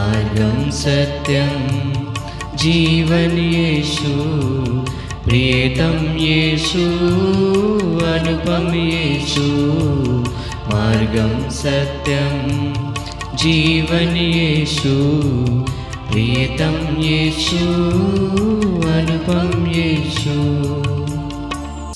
मार्गम मार्गं सत्यं जीवन्येषु प्रियतं येषु अनुपमयेषु मार्गं सत्यं जीवन्येषु प्रियतं येषु अनुपम येषु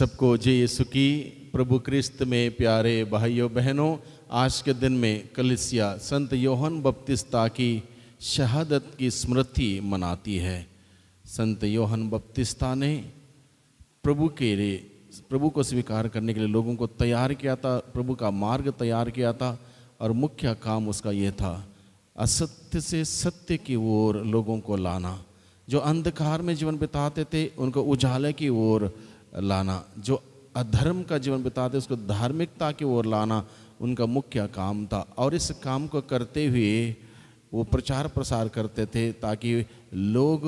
सबको जय यीशु की प्रभु क्रिस्त में प्यारे भाइयों बहनों आज के दिन में कलिसिया संत योहन बपतिस्ता की शहादत की स्मृति मनाती है संत योहन बपतिस्ता ने प्रभु के लिए प्रभु को स्वीकार करने के लिए लोगों को तैयार किया था प्रभु का मार्ग तैयार किया था और मुख्य काम उसका यह था असत्य से सत्य की ओर लोगों को लाना जो अंधकार में जीवन बिताते थे उनको उजाले की ओर लाना जो अधर्म का जीवन बिताते उसको धार्मिकता की ओर लाना उनका मुख्य काम था और इस काम को करते हुए वो प्रचार प्रसार करते थे ताकि लोग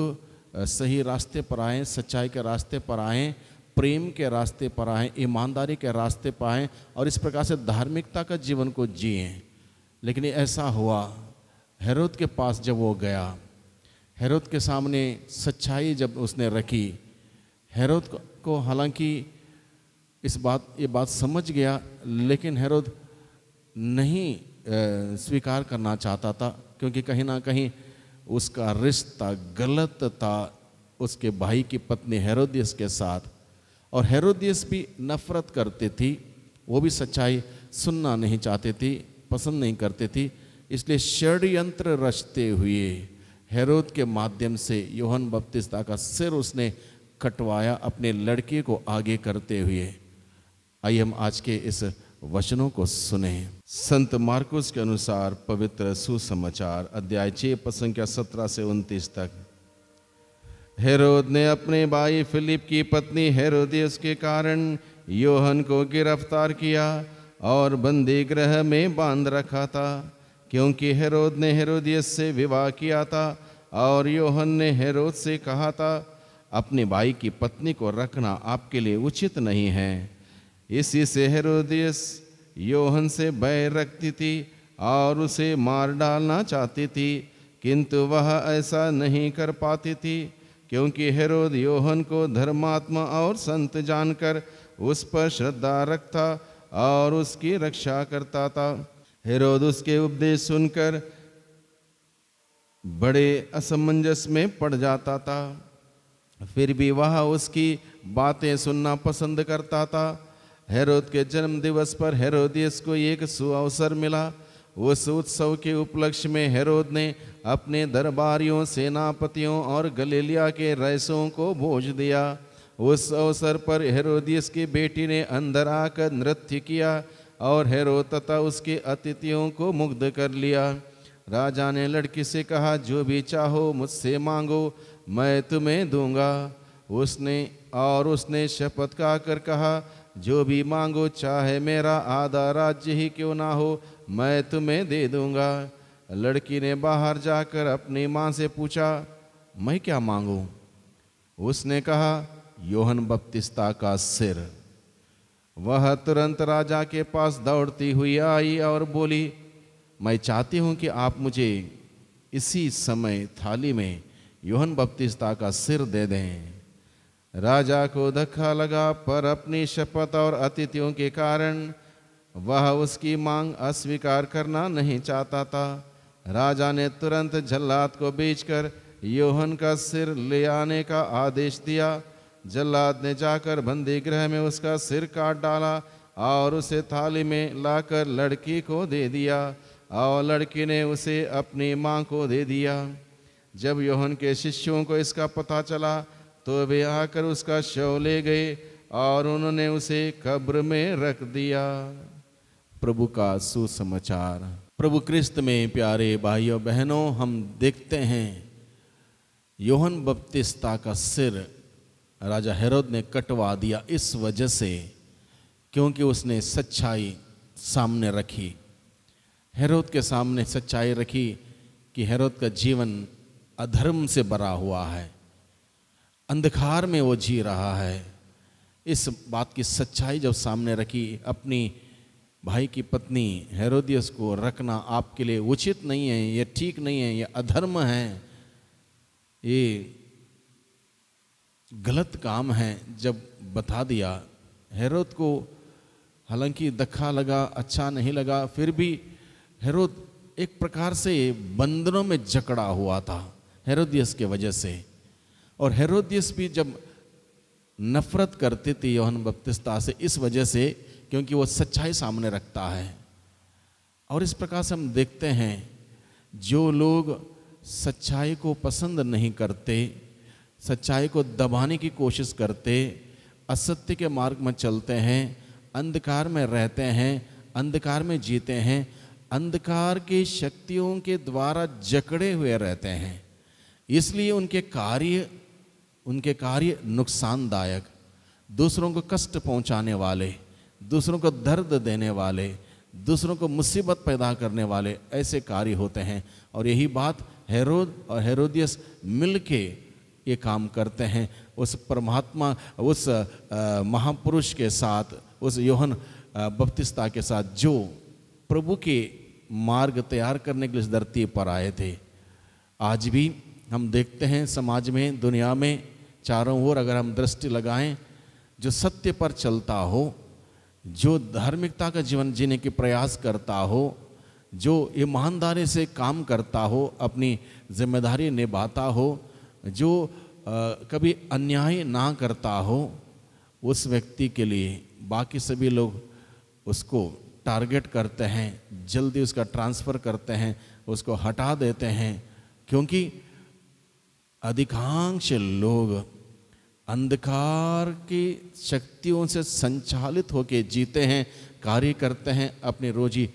सही रास्ते पर आएँ सच्चाई के रास्ते पर आएँ प्रेम के रास्ते पर आएँ ईमानदारी के रास्ते पर आएँ और इस प्रकार से धार्मिकता का जीवन को जिए लेकिन ऐसा हुआ हैरोद के पास जब वो गया हैरोद के सामने सच्चाई जब उसने रखी हैरोद को हालांकि इस बात ये बात समझ गया लेकिन हैरोद नहीं स्वीकार करना चाहता था क्योंकि कहीं ना कहीं उसका रिश्ता गलत था उसके भाई की पत्नी हेरोदियस के साथ और हेरोदियस भी नफ़रत करती थी वो भी सच्चाई सुनना नहीं चाहती थी पसंद नहीं करती थी इसलिए षड्यंत्र रचते हुए हेरोद के माध्यम से योहन बपतिस्ता का सिर उसने कटवाया अपने लड़के को आगे करते हुए आइए हम आज के इस वचनों को सुने संत मार्कुस के अनुसार पवित्र सुसमाचार अध्याय छः संख्या सत्रह से उनतीस तक हेरोद ने अपने भाई फिलिप की पत्नी हेरोदियस के कारण योहन को गिरफ्तार किया और बंदी गृह में बांध रखा था क्योंकि हेरोद ने हेरोदियस से विवाह किया था और योहन ने हेरोद से कहा था अपने भाई की पत्नी को रखना आपके लिए उचित नहीं है इसी से हेरोदियस योहन से भय रखती थी और उसे मार डालना चाहती थी किंतु वह ऐसा नहीं कर पाती थी क्योंकि हेरोद योहन को धर्मात्मा और संत जानकर उस पर श्रद्धा रखता और उसकी रक्षा करता था हेरोद उसके उपदेश सुनकर बड़े असमंजस में पड़ जाता था फिर भी वह उसकी बातें सुनना पसंद करता था हेरोद के जन्म दिवस पर हेरोदियस को एक सुअवसर मिला उस उत्सव के उपलक्ष्य में हेरोद ने अपने दरबारियों सेनापतियों और गलीलिया के रईसों को भोज दिया उस अवसर पर हेरोदियस की बेटी ने अंदर आकर नृत्य किया और हेरोद तथा उसके अतिथियों को मुग्ध कर लिया राजा ने लड़की से कहा जो भी चाहो मुझसे मांगो मैं तुम्हें दूंगा उसने और उसने शपथ का कर कहा जो भी मांगो चाहे मेरा आधा राज्य ही क्यों ना हो मैं तुम्हें दे दूंगा लड़की ने बाहर जाकर अपनी माँ से पूछा मैं क्या मांगू उसने कहा योहन बपतिस्ता का सिर वह तुरंत राजा के पास दौड़ती हुई आई और बोली मैं चाहती हूँ कि आप मुझे इसी समय थाली में योहन बपतिस्ता का सिर दे दें राजा को धक्का लगा पर अपनी शपथ और अतिथियों के कारण वह उसकी मांग अस्वीकार करना नहीं चाहता था राजा ने तुरंत जल्लाद को बेचकर योहन का सिर ले आने का आदेश दिया जल्लाद ने जाकर बंदी गृह में उसका सिर काट डाला और उसे थाली में लाकर लड़की को दे दिया और लड़की ने उसे अपनी माँ को दे दिया जब योहन के शिष्यों को इसका पता चला तो वे आकर उसका शव ले गए और उन्होंने उसे कब्र में रख दिया प्रभु का सुसमाचार प्रभु क्रिस्त में प्यारे भाइयों बहनों हम देखते हैं योहन बपतिस्ता का सिर राजा हेरोद ने कटवा दिया इस वजह से क्योंकि उसने सच्चाई सामने रखी हेरोद के सामने सच्चाई रखी कि हेरोद का जीवन अधर्म से भरा हुआ है अंधकार में वो जी रहा है इस बात की सच्चाई जब सामने रखी अपनी भाई की पत्नी हेरोदियस को रखना आपके लिए उचित नहीं है ये ठीक नहीं है ये अधर्म है ये गलत काम है जब बता दिया हेरोद को हालांकि दखा लगा अच्छा नहीं लगा फिर भी हेरोद एक प्रकार से बंधनों में जकड़ा हुआ था हेरोदियस के वजह से और हेरोदियस भी जब नफरत करते थे यौहन बपतिस्ता से इस वजह से क्योंकि वो सच्चाई सामने रखता है और इस प्रकार से हम देखते हैं जो लोग सच्चाई को पसंद नहीं करते सच्चाई को दबाने की कोशिश करते असत्य के मार्ग में चलते हैं अंधकार में रहते हैं अंधकार में जीते हैं अंधकार की शक्तियों के द्वारा जकड़े हुए रहते हैं इसलिए उनके कार्य उनके कार्य नुकसानदायक दूसरों को कष्ट पहुंचाने वाले दूसरों को दर्द देने वाले दूसरों को मुसीबत पैदा करने वाले ऐसे कार्य होते हैं और यही बात हेरोद और हेरोदियस मिल के ये काम करते हैं उस परमात्मा उस महापुरुष के साथ उस योहन बपतिस्ता के साथ जो प्रभु के मार्ग तैयार करने के लिए इस धरती पर आए थे आज भी हम देखते हैं समाज में दुनिया में चारों ओर अगर हम दृष्टि लगाएं जो सत्य पर चलता हो जो धार्मिकता का जीवन जीने के प्रयास करता हो जो ईमानदारी से काम करता हो अपनी जिम्मेदारी निभाता हो जो आ, कभी अन्याय ना करता हो उस व्यक्ति के लिए बाकी सभी लोग उसको टारगेट करते हैं जल्दी उसका ट्रांसफ़र करते हैं उसको हटा देते हैं क्योंकि अधिकांश लोग अंधकार की शक्तियों से संचालित होकर जीते हैं कार्य करते हैं अपनी रोजी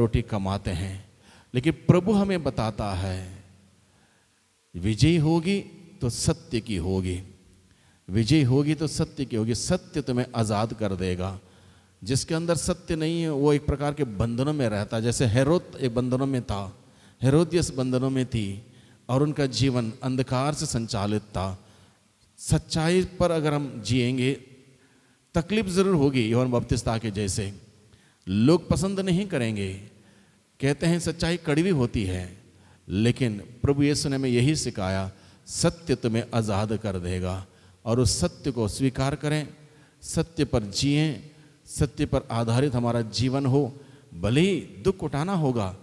रोटी कमाते हैं लेकिन प्रभु हमें बताता है विजय होगी तो सत्य की होगी विजय होगी तो सत्य की होगी सत्य तुम्हें आज़ाद कर देगा जिसके अंदर सत्य नहीं है वो एक प्रकार के बंधनों में रहता जैसे हेरोत एक बंधनों में था हेरोदियस बंधनों में थी और उनका जीवन अंधकार से संचालित था सच्चाई पर अगर हम जिएंगे तकलीफ ज़रूर होगी यौन बपतिस्ता के जैसे लोग पसंद नहीं करेंगे कहते हैं सच्चाई कड़वी होती है लेकिन प्रभु यीशु ने हमें यही सिखाया सत्य तुम्हें आज़ाद कर देगा और उस सत्य को स्वीकार करें सत्य पर जिए सत्य पर आधारित हमारा जीवन हो भले ही दुख उठाना होगा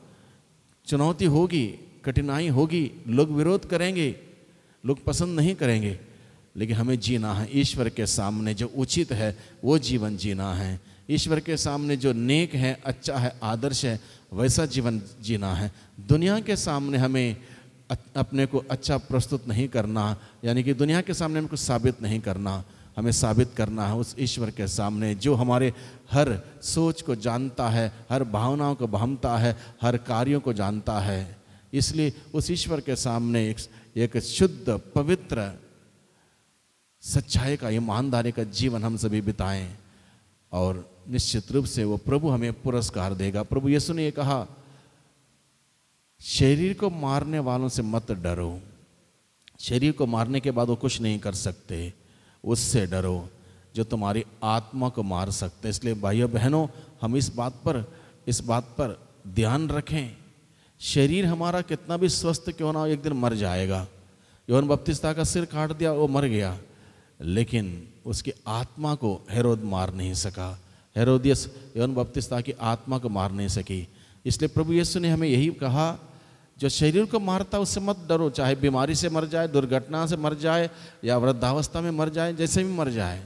चुनौती होगी कठिनाई होगी लोग विरोध करेंगे लोग पसंद नहीं करेंगे लेकिन हमें जीना है ईश्वर के सामने जो उचित है वो जीवन जीना है ईश्वर के सामने जो नेक है अच्छा है आदर्श है वैसा जीवन जीना है दुनिया के सामने हमें अपने को अच्छा प्रस्तुत नहीं करना यानी कि दुनिया के सामने हमको साबित नहीं करना हमें साबित करना है उस ईश्वर के सामने जो हमारे हर सोच को जानता है हर भावनाओं को भामता है हर कार्यों को जानता है इसलिए उस ईश्वर के सामने एक एक शुद्ध पवित्र सच्चाई का ईमानदारी का जीवन हम सभी बिताएं और निश्चित रूप से वो प्रभु हमें पुरस्कार देगा प्रभु यीशु ने कहा शरीर को मारने वालों से मत डरो शरीर को मारने के बाद वो कुछ नहीं कर सकते उससे डरो जो तुम्हारी आत्मा को मार सकते इसलिए भाइयों बहनों हम इस बात पर इस बात पर ध्यान रखें शरीर हमारा कितना भी स्वस्थ क्यों ना हो एक दिन मर जाएगा यौन बपतिस्ता का सिर काट दिया वो मर गया लेकिन उसकी आत्मा को हेरोद मार नहीं सका हेरोदियस यौन बपतिस्ता की आत्मा को मार नहीं सकी इसलिए प्रभु यीशु ने हमें यही कहा जो शरीर को मारता उससे मत डरो चाहे बीमारी से मर जाए दुर्घटना से मर जाए या वृद्धावस्था में मर जाए जैसे भी मर जाए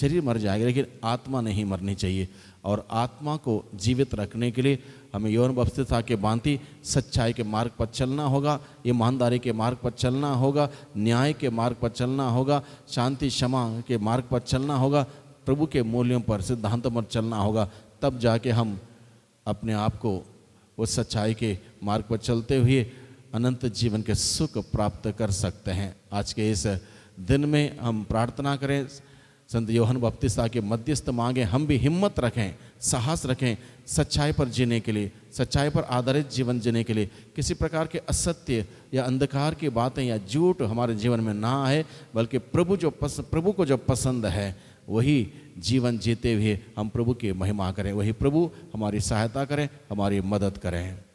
शरीर मर जाएगा लेकिन आत्मा नहीं मरनी चाहिए और आत्मा को जीवित रखने के लिए हमें यौन बपस्थिता के बांति सच्चाई के मार्ग पर चलना होगा ईमानदारी के मार्ग पर चलना होगा न्याय के मार्ग पर चलना होगा शांति क्षमा के मार्ग पर चलना होगा प्रभु के मूल्यों पर सिद्धांतों पर चलना होगा तब जाके हम अपने आप को उस सच्चाई के मार्ग पर चलते हुए अनंत जीवन के सुख प्राप्त कर सकते हैं आज के इस दिन में हम प्रार्थना करें संत योहन बपतिस्ता के मध्यस्थ मांगे हम भी हिम्मत रखें साहस रखें सच्चाई पर जीने के लिए सच्चाई पर आधारित जीवन जीने के लिए किसी प्रकार के असत्य या अंधकार की बातें या झूठ हमारे जीवन में ना आए बल्कि प्रभु जो पस प्रभु को जो पसंद है वही जीवन जीते हुए हम प्रभु की महिमा करें वही प्रभु हमारी सहायता करें हमारी मदद करें